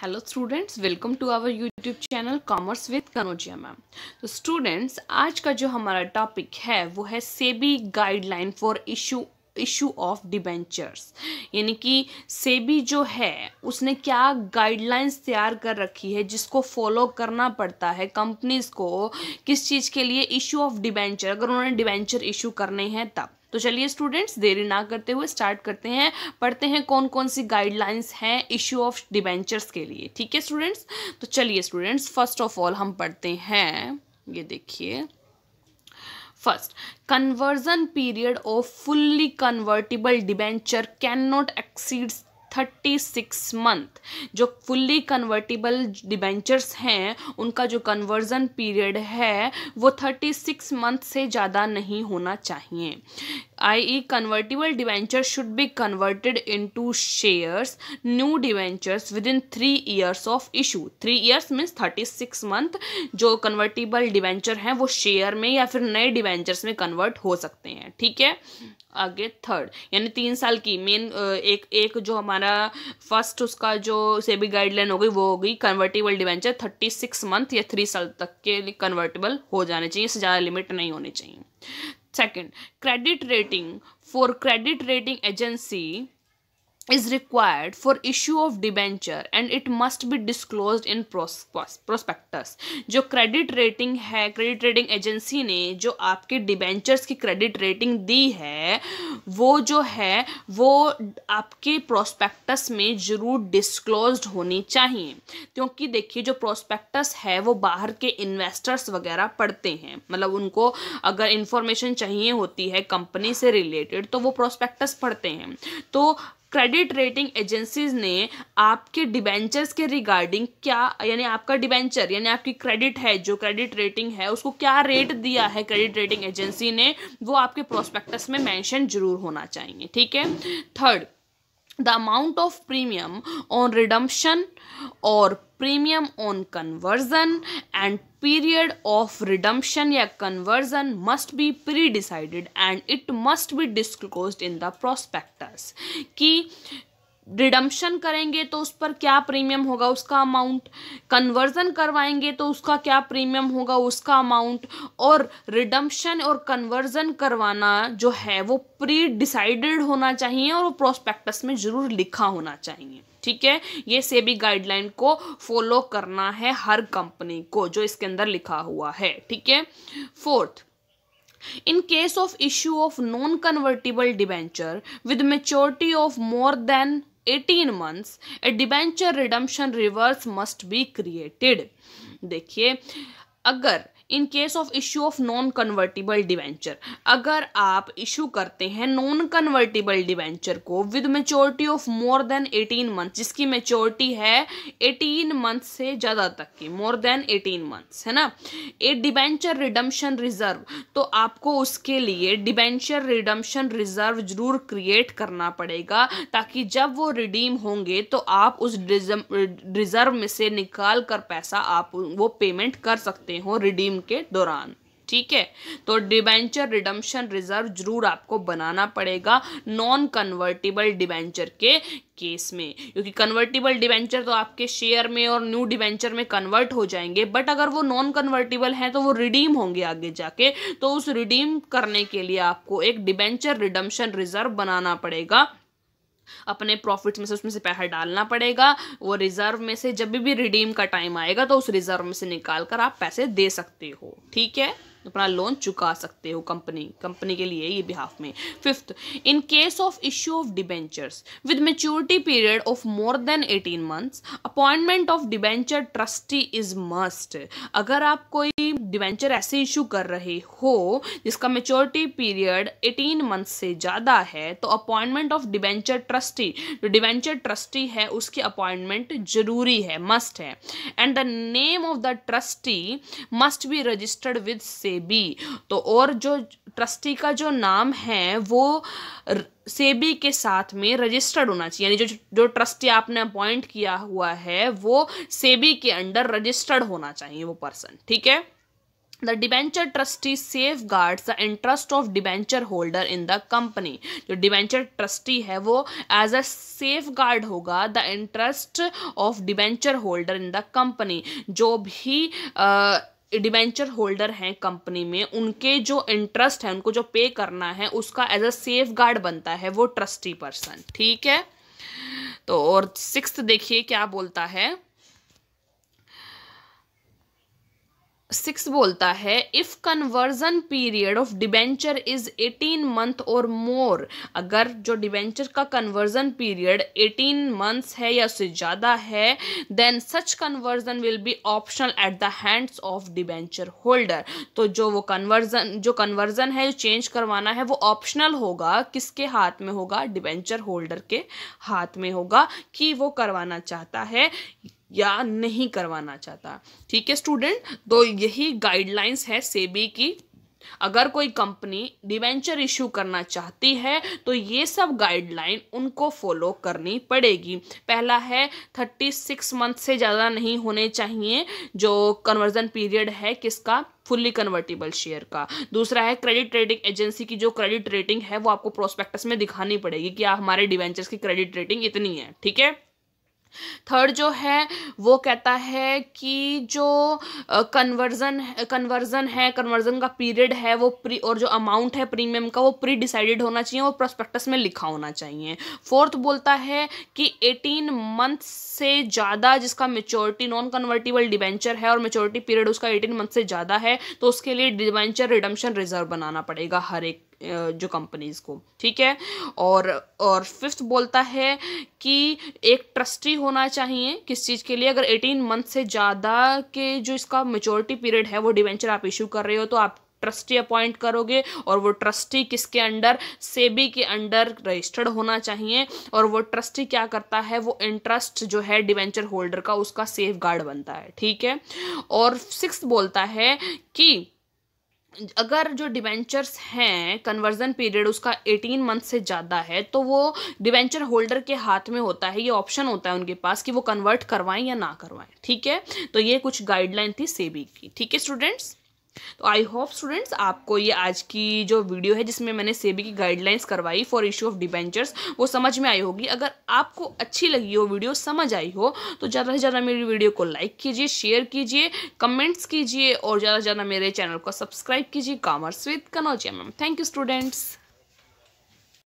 Hello students welcome to our YouTube channel commerce with Kanojia ma'am तो students आज का जो हमारा टॉपिक है वो है SEBI guideline for issue issue of debentures यानी कि सेबी जो है उसने क्या गाइडलाइंस तैयार कर रखी है जिसको फॉलो करना पड़ता है कंपनीज को किस चीज़ के लिए इशू ऑफ डिबेंचर अगर उन्होंने डिबेंचर इशू करने हैं तब तो चलिए स्टूडेंट्स देरी ना करते हुए स्टार्ट करते हैं पढ़ते हैं कौन कौन सी गाइडलाइंस हैं इश्यू ऑफ डिबेंचर्स के लिए ठीक है स्टूडेंट्स तो चलिए स्टूडेंट्स फर्स्ट ऑफ ऑल हम पढ़ते हैं ये देखिए first conversion period of fully convertible debenture can not exceed thirty six month जो फुल्ली कन्वर्टिबल डिबेंचर्स हैं उनका जो कन्वर्जन पीरियड है वो थर्टी सिक्स मंथ से ज़्यादा नहीं होना चाहिए I E convertible should be converted into shares new debentures within three years of issue three years means thirty six month जो कन्वर्टिबल डिवेंचर हैं वो शेयर में या फिर नए डिवेंचर्स में कन्वर्ट हो सकते हैं ठीक है आगे थर्ड यानी तीन साल की मेन एक एक जो हमारा फर्स्ट उसका जो सेबी गाइडलाइन हो गई वो हो गई convertible debenture thirty six month या थ्री साल तक के लिए कन्वर्टेबल हो जाने चाहिए इससे ज़्यादा लिमिट नहीं होनी चाहिए Second, credit rating. For credit rating agency, is required for issue of debenture and it must be disclosed in prospectus जो क्रेडिट रेटिंग है क्रेडिट रेटिंग एजेंसी ने जो आपके डिबेंचर्स की क्रेडिट रेटिंग दी है वो जो है वो आपके प्रोस्पेक्टस में ज़रूर डिस्क्लोज होनी चाहिए क्योंकि देखिए जो प्रोस्पेक्टस है वो बाहर के इन्वेस्टर्स वगैरह पढ़ते हैं मतलब उनको अगर इंफॉर्मेशन चाहिए होती है कंपनी से रिलेटेड तो वो प्रोस्पेक्टस पढ़ते हैं तो क्रेडिट रेटिंग एजेंसीज ने आपके डिबेंचर्स के रिगार्डिंग क्या यानी आपका डिबेंचर यानी आपकी क्रेडिट है जो क्रेडिट रेटिंग है उसको क्या रेट दिया है क्रेडिट रेटिंग एजेंसी ने वो आपके प्रोस्पेक्टस में मैंशन जरूर होना चाहिए ठीक है third the amount of premium on redemption और premium on conversion and period of redemption or conversion must be pre-decided and it must be disclosed in the prospectus कि रिडम्पशन करेंगे तो उस पर क्या प्रीमियम होगा उसका अमाउंट कन्वर्जन करवाएंगे तो उसका क्या प्रीमियम होगा उसका अमाउंट और रिडम्पशन और कन्वर्जन करवाना जो है वो प्री डिसाइडेड होना चाहिए और वो प्रोस्पेक्टस में ज़रूर लिखा होना चाहिए ठीक है ये सेबी गाइडलाइन को फॉलो करना है हर कंपनी को जो इसके अंदर लिखा हुआ है ठीक है fourth in case of issue of non convertible debenture with maturity of more than eighteen months a debenture redemption reserve must be created देखिए अगर in case of issue of non convertible debenture अगर आप issue करते हैं non convertible debenture को with maturity of more than eighteen month जिसकी maturity है eighteen month से ज़्यादा तक की मोर देन एटीन मंथ्स है ना ए डिवेंचर रिडम्शन रिजर्व तो आपको उसके लिए डिवेंचर रिडम्शन रिजर्व जरूर क्रिएट करना पड़ेगा ताकि जब वो रिडीम होंगे तो आप उस रिजर्व में से निकाल कर पैसा आप वो पेमेंट कर सकते हो रिडीम रिडम्शन के दौरान ठीक है तो डिबेंचर रिडम्शन रिजर्व जरूर आपको बनाना पड़ेगा नॉन कन्वर्टिबल डिबेंचर के केस में क्योंकि कन्वर्टिबल डिबेंचर तो आपके शेयर में और न्यू डिबेंचर में कन्वर्ट हो जाएंगे बट अगर वो नॉन कन्वर्टिबल हैं तो वो रिडीम होंगे आगे जाके तो उस रिडीम करने के लिए आपको एक डिबेंचर रिडम्शन रिजर्व बनाना पड़ेगा अपने प्रॉफिट में से उसमें से पैसा डालना पड़ेगा वो रिज़र्व में से जब भी रिडीम का टाइम आएगा तो उस रिज़र्व में से निकाल कर आप पैसे दे सकते हो ठीक है अपना लोन चुका सकते हो कंपनी कंपनी के लिए ये बिहाफ में fifth in case of issue of debentures with maturity period of more than eighteen months appointment of debenture trustee is must अगर आप कोई डिबेंचर ऐसे इशू कर रहे हो जिसका मेच्योरिटी पीरियड एटीन मंथ से ज़्यादा है तो अपॉइंटमेंट ऑफ डिबेंचर ट्रस्टी जो डिबेंचर ट्रस्टी है उसकी अपॉइंटमेंट जरूरी है मस्ट है and the name of the trustee must be registered with से सेबी तो और जो ट्रस्टी का जो नाम है वो सेबी के साथ में रजिस्टर्ड होना चाहिए यानी जो जो ट्रस्टी आपने अपॉइंट किया हुआ है वो सेबी के अंडर रजिस्टर्ड होना चाहिए वो पर्सन ठीक है the debenture trustee safeguard the interest of debenture holder in the company जो डिबेंचर ट्रस्टी है वो एज अ सेफ गार्ड होगा the interest of debenture holder in the company जो भी डिबेंचर होल्डर हैं कंपनी में उनके जो इंटरेस्ट है उनको जो पे करना है उसका एज अ सेफ गार्ड बनता है वो ट्रस्टी पर्सन ठीक है तो और सिक्स देखिए क्या बोलता है सिक्स बोलता है if conversion period of debenture is eighteen month और मोर अगर जो डिबेंचर का कन्वर्जन पीरियड एटीन मंथ्स है या उससे ज़्यादा है then such conversion will be optional at the hands of debenture holder तो जो वो कन्वर्जन जो कन्वर्जन है जो चेंज करवाना है वो ऑप्शनल होगा किसके हाथ में होगा डिबेंचर होल्डर के हाथ में होगा कि वो करवाना चाहता है या नहीं करवाना चाहता ठीक है स्टूडेंट तो यही गाइडलाइंस है सेबी की अगर कोई कंपनी डिवेंचर इश्यू करना चाहती है तो ये सब गाइडलाइन उनको फॉलो करनी पड़ेगी पहला है थर्टी सिक्स मंथ से ज़्यादा नहीं होने चाहिए जो कन्वर्जन पीरियड है किसका फुल्ली कन्वर्टेबल शेयर का दूसरा है क्रेडिट रेटिंग एजेंसी की जो क्रेडिट रेटिंग है वो आपको प्रोस्पेक्टस में दिखानी पड़ेगी कि हाँ, हमारे डिवेंचर्स की क्रेडिट रेटिंग इतनी है ठीक है थर्ड जो है वो कहता है कि जो कन्वर्जन कन्वर्जन है कन्वर्जन का पीरियड है वो प्री और जो अमाउंट है प्रीमियम का वो प्री डिसाइडेड होना चाहिए वो प्रोस्पेक्टस में लिखा होना चाहिए फोर्थ बोलता है कि एटीन मंथ से ज़्यादा जिसका मेच्योरिटी नॉन कन्वर्टिबल डिबेंचर है और मेच्योरिटी पीरियड उसका एटीन मंथ से ज़्यादा है तो उसके लिए डिबेंचर रिडम्शन रिजर्व बनाना पड़ेगा हर एक जो कंपनीज़ को ठीक है और और फिफ्थ बोलता है कि एक ट्रस्टी होना चाहिए किस चीज़ के लिए अगर एटीन मंथ से ज़्यादा के जो इसका मेचोरिटी पीरियड है वो डिवेंचर आप इशू कर रहे हो तो आप ट्रस्टी अपॉइंट करोगे और वो ट्रस्टी किसके अंडर सेबी के अंडर रजिस्टर्ड होना चाहिए और वो ट्रस्टी क्या करता है वो इंटरेस्ट जो है डिवेंचर होल्डर का उसका सेफ गार्ड बनता है ठीक है और सिक्स बोलता है कि अगर जो डिवेंचर्स हैं कन्वर्जन पीरियड उसका 18 मंथ से ज़्यादा है तो वो डिवेंचर होल्डर के हाथ में होता है ये ऑप्शन होता है उनके पास कि वो कन्वर्ट करवाएं या ना करवाएं ठीक है तो ये कुछ गाइडलाइन थी सेबी की ठीक है स्टूडेंट्स तो आई होप स्टूडेंट्स आपको ये आज की जो वीडियो है जिसमें मैंने सेबी की गाइडलाइंस करवाई फॉर इशू ऑफ डिबेंचर्स वो समझ में आई होगी अगर आपको अच्छी लगी हो वीडियो समझ आई हो तो ज़्यादा से ज़्यादा मेरी वीडियो को लाइक कीजिए शेयर कीजिए कमेंट्स कीजिए और ज़्यादा से ज़्यादा मेरे चैनल को सब्सक्राइब कीजिए commerce with Kanaujia ma'am thank you students